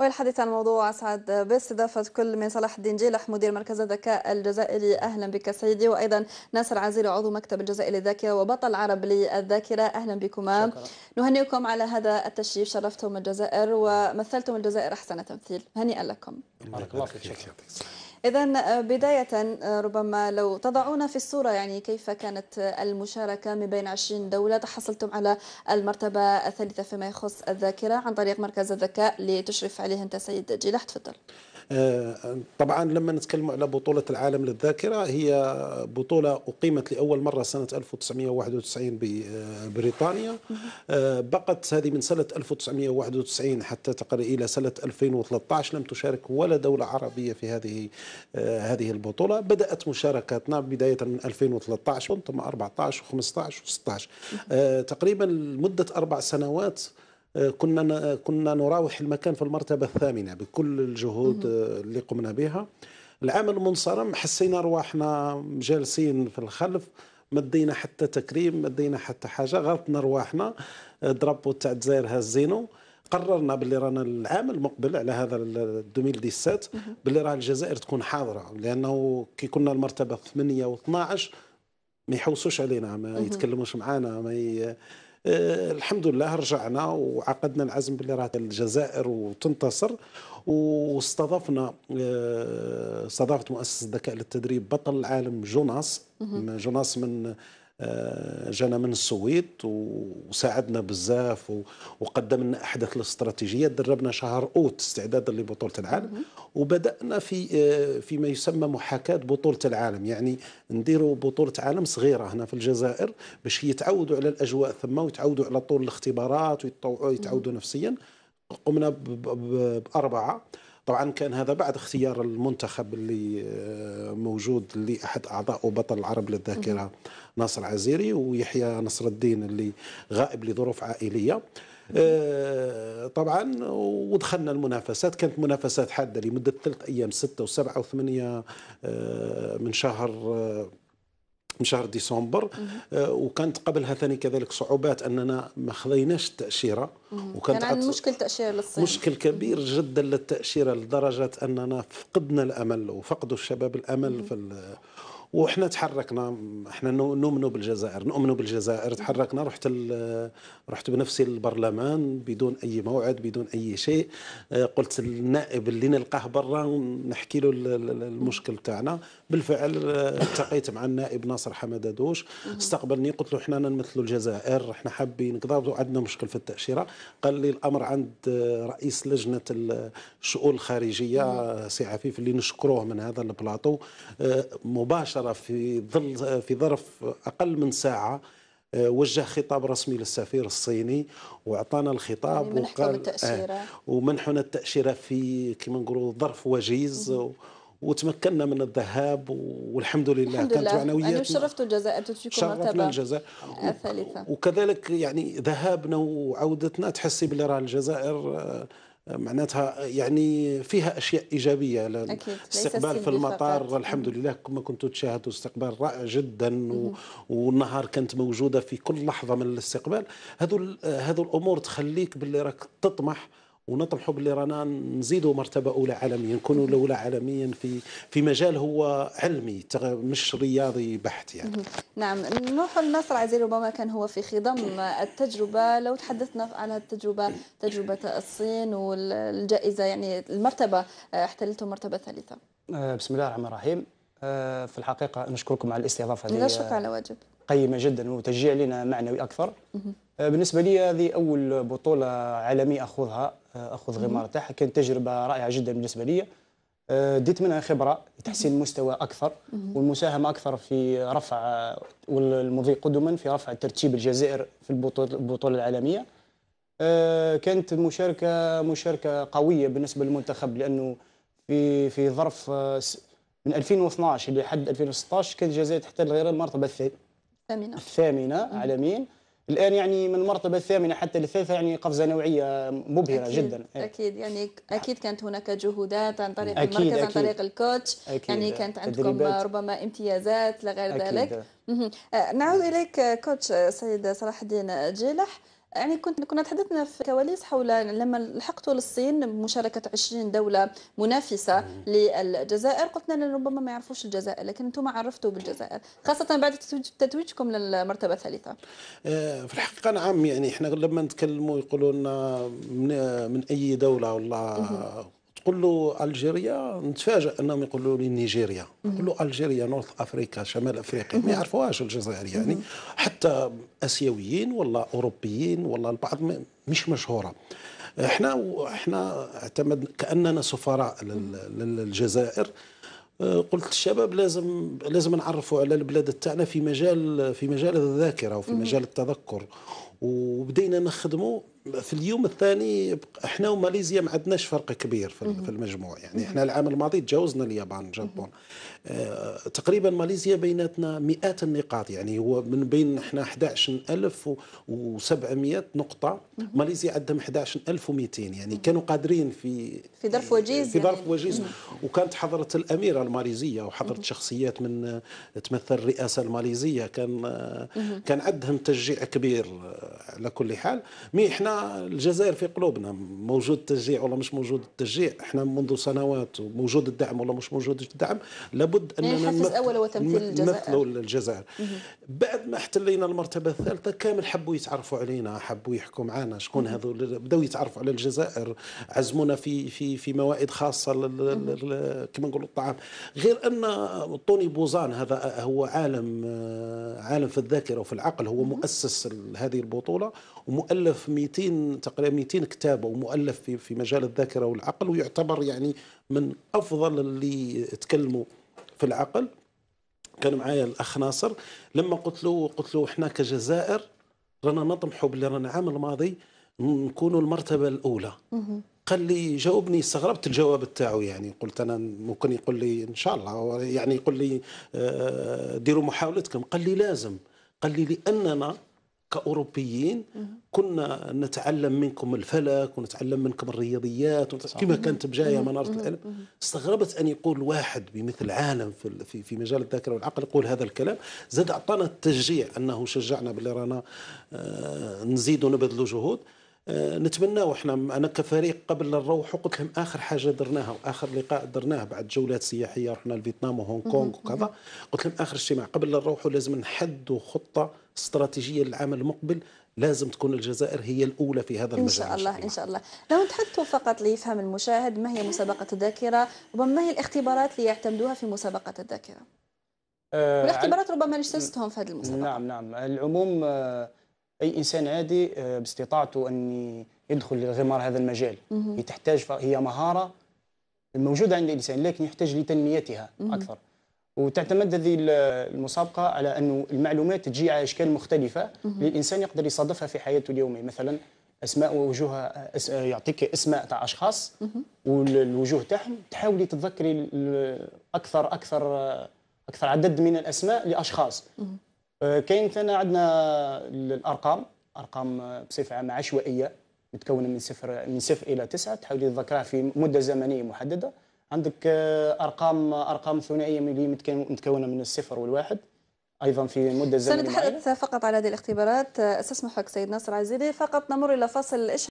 والحديث عن موضوع أسعد باستضافة كل من صلاح الدين جيلح مدير مركز الذكاء الجزائري أهلا بك سيدي وأيضا ناصر عزيز عضو مكتب الجزائر للذاكرة وبطل عرب للذاكرة أهلا بكما نهنئكم على هذا التشريف شرفتم الجزائر ومثلتم الجزائر أحسن تمثيل هنيئا لكم بارك الله فيك إذا آه، بداية آه، ربما لو تضعونا في الصورة يعني كيف كانت آه، المشاركة من بين 20 دولة تحصلتم على المرتبة الثالثة فيما يخص الذاكرة عن طريق مركز الذكاء لتشرف عليه أنت سيد جيلح تفضل طبعا لما نتكلم على بطولة العالم للذاكرة هي بطولة أقيمت لأول مرة سنة 1991 ببريطانيا بقت هذه من سنة 1991 حتى تقريبا إلى سنة 2013 لم تشارك ولا دولة عربية في هذه آه، هذه البطولة بدأت مشاركاتنا بداية من 2013 ثم 14 و15 و16 تقريبا لمدة أربع سنوات آه، كنا كنا نراوح المكان في المرتبة الثامنة بكل الجهود آه، اللي قمنا بها العام المنصرم حسينا رواحنا جالسين في الخلف ما دينا حتى تكريم ما دينا حتى حاجه غلطنا رواحنا ضربوا تاع الجزائر هزينو قررنا باللي رانا العام المقبل على هذا 2017 باللي راه الجزائر تكون حاضره لانه كي كنا المرتبه 8 و12 ما يحوسوش علينا ما يتكلموش معنا ما ي... آه الحمد لله رجعنا وعقدنا العزم باللي راه الجزائر وتنتصر واستضفنا آه، استضافت مؤسسه الذكاء للتدريب بطل العالم جوناس جوناس من آه، جانا من السويد وساعدنا بزاف وقدم لنا احدث الاستراتيجيات دربنا شهر اوت استعدادا لبطوله العالم وبدانا في آه، فيما يسمى محاكاه بطوله العالم يعني نديروا بطوله عالم صغيره هنا في الجزائر باش يتعودوا على الاجواء ثم ويتعودوا على طول الاختبارات ويتعودوا نفسيا قمنا باربعه طبعا كان هذا بعد اختيار المنتخب اللي آه، موجود لاحد اعضاء بطل العرب للذاكره ناصر عزيري ويحيى نصر الدين اللي غائب لظروف عائليه آه، طبعا ودخلنا المنافسات كانت منافسات حاده لمده ثلاث ايام سته وسبعه وثمانيه آه، من شهر من شهر ديسمبر آه، وكانت قبلها ثاني كذلك صعوبات اننا ما خذيناش التاشيره وكانت كان مشكل تاشيره للصين مشكل كبير جدا للتاشيره لدرجه اننا فقدنا الامل وفقدوا الشباب الامل في وحنا تحركنا حنا نؤمنوا بالجزائر نؤمنوا بالجزائر تحركنا رحت رحت بنفسي للبرلمان بدون اي موعد بدون اي شيء آه، قلت للنائب اللي نلقاه برا نحكي له المشكل تاعنا بالفعل آه، التقيت مع النائب ناصر حمد دوش استقبلني قلت له حنا نمثلوا الجزائر حنا حابين كذا عندنا مشكل في التاشيره قال لي الامر عند آه، رئيس لجنه الشؤون الخارجيه سي عفيف اللي نشكروه من هذا البلاطو مباشره مباشرة في ظل في ظرف أقل من ساعة آه، وجه خطاب رسمي للسفير الصيني واعطانا الخطاب يعني وقال آه، التأشيرة. آه ومنحنا التاشيره في كما نقولوا ظرف وجيز وتمكنا من الذهاب والحمد لله الحمد كانت معنويات يعني شرفت الجزائر انتم فيكم مرتبه الجزائر الثالثه وكذلك يعني ذهابنا وعودتنا تحسي بلي راه الجزائر آه، معناتها يعني فيها اشياء ايجابيه الاستقبال استقبال في المطار فقط. الحمد لله كما كنتوا تشاهدوا استقبال رائع جدا و... والنهار كانت موجوده في كل لحظه من الاستقبال هذو هذو الامور تخليك باللي راك تطمح ونطمحوا باللي رانا نزيدوا مرتبه اولى عالميا نكونوا الاولى عالميا في في مجال هو علمي مش رياضي بحت يعني نعم نروح لنصر عزيز ربما كان هو في خضم التجربه لو تحدثنا عن التجربه تجربه الصين والجائزه يعني المرتبه آه، احتلتوا المرتبه الثالثه آه، بسم الله الرحمن الرحيم آه، في الحقيقه نشكركم على الاستضافه هذه لا شك على واجب قيمه جدا وتشجيع لنا معنوي اكثر بالنسبه لي هذه اول بطوله عالميه اخوضها اخذ غمار تاعها كانت تجربه رائعه جدا بالنسبه لي أه، ديت منها خبره لتحسين المستوى اكثر والمساهمه اكثر في رفع والمضي قدما في رفع ترتيب الجزائر في البطوله العالميه أه، كانت مشاركه مشاركه قويه بالنسبه للمنتخب لانه في في ظرف أه، من 2012 لحد 2016 كانت الجزائر تحتل غير المرتبه الثامنه الثامنه عالميا الان يعني من المرتبه الثامنه حتى الثالثه يعني قفزه نوعيه مبهره أكيد جدا إيه. اكيد يعني اكيد كانت هناك جهودات عن طريق أكيد المركز أكيد عن طريق الكوتش أكيد يعني كانت عندكم تدريبات. ربما امتيازات لغير أكيد ذلك آه، نعود اليك آه، كوتش سيد صلاح الدين جيلح يعني كنت كنا تحدثنا في كواليس حول لما لحقت للصين بمشاركة 20 دولة منافسة للجزائر قلت لنا ربما ما يعرفوش الجزائر لكن أنتم عرفتوا بالجزائر خاصة بعد تتويجكم للمرتبة الثالثة آه، في الحقيقة نعم يعني احنا لما نتكلموا يقولوا لنا من, من أي دولة والله تقول له الجيريا نتفاجئ انهم يقولوا لي نيجيريا نقول له الجيريا نورث افريكا شمال افريقيا ما يعرفوهاش الجزائر يعني حتى اسيويين ولا اوروبيين ولا البعض مش مشهوره احنا احنا اعتمد كاننا سفراء للجزائر آه، قلت الشباب لازم لازم نعرفوا على البلاد تاعنا في مجال في مجال الذاكره وفي مجال التذكر وبدينا نخدموا في اليوم الثاني احنا وماليزيا ما عندناش فرق كبير في المجموع يعني احنا العام الماضي تجاوزنا اليابان جابون اه تقريبا ماليزيا بيناتنا مئات النقاط يعني هو من بين احنا 11000 و700 نقطه ماليزيا عندهم 11200 يعني كانوا قادرين في في ظرف وجيز في ظرف يعني. وجيز وكانت حضره الاميره الماليزيه وحضره شخصيات من تمثل الرئاسه الماليزيه كان آه، كان عندهم تشجيع كبير آه، على كل حال مي احنا الجزائر في قلوبنا موجود التشجيع ولا مش موجود التشجيع احنا منذ سنوات موجود الدعم ولا مش موجود الدعم لابد يعني اننا وتمثيل الجزائر بعد ما احتلينا المرتبه الثالثه كامل حبوا يتعرفوا علينا حبوا يحكوا معنا شكون هذو بداوا يتعرفوا على الجزائر عزمونا في في في موائد خاصه كما نقولوا الطعام غير ان طوني بوزان هذا هو عالم عالم في الذاكره وفي العقل هو مؤسس هذه البوزان البطوله ومؤلف 200 تقريبا 200 كتاب ومؤلف في في مجال الذاكره والعقل ويعتبر يعني من افضل اللي تكلموا في العقل كان معايا الاخ ناصر لما قلت له قلت له احنا كجزائر رانا نطمحوا باللي رانا العام الماضي نكونوا المرتبه الاولى قال لي جاوبني استغربت الجواب تاعو يعني قلت انا ممكن يقول لي ان شاء الله يعني يقول لي آه، ديروا محاولتكم قال لي لازم قال لي لاننا كاوروبيين كنا نتعلم منكم الفلك ونتعلم منكم الرياضيات كما كانت بجايه مناره العلم استغربت ان يقول واحد بمثل عالم في في مجال الذاكره والعقل يقول هذا الكلام زاد اعطانا التشجيع انه شجعنا باللي رانا آه، نزيد ونبذل جهود آه، نتمنى احنا انا كفريق قبل الروح قلت لهم اخر حاجه درناها واخر لقاء درناه بعد جولات سياحيه رحنا لفيتنام وهونغ كونغ وكذا قلت لهم اخر اجتماع قبل الروح لازم نحدوا خطه استراتيجيه للعام المقبل لازم تكون الجزائر هي الاولى في هذا المجال ان شاء الله ان شاء الله لو تحدثوا فقط ليفهم المشاهد ما هي مسابقه الذاكره وما هي الاختبارات اللي يعتمدوها في مسابقه الذاكره آه، والاختبارات ربما نشتستهم اجتزتهم في هذه المسابقه نعم نعم العموم آه اي انسان عادي آه، باستطاعته ان يدخل لغمار هذا المجال هي تحتاج هي مهاره موجوده عند الانسان لكن يحتاج لتنميتها اكثر وتعتمد هذه المسابقه على انه المعلومات تجي على اشكال مختلفه للانسان يقدر يصادفها في حياته اليوميه مثلا اسماء ووجوه آه، آه، يعطيك اسماء تاع اشخاص والوجوه تاعهم تحاولي تتذكري اكثر اكثر اكثر عدد من الاسماء لاشخاص آه، كاين ثاني عندنا الارقام ارقام آه، بصفه عامه عشوائيه متكونه من صفر من صفر الى تسعه تحاولي تذكرها في مده زمنيه محدده عندك آه، ارقام ارقام ثنائيه اللي متكونه من الصفر والواحد ايضا في مده زمنيه سنتحدث فقط على هذه الاختبارات استسمحك سيد ناصر عزيزي فقط نمر الى فصل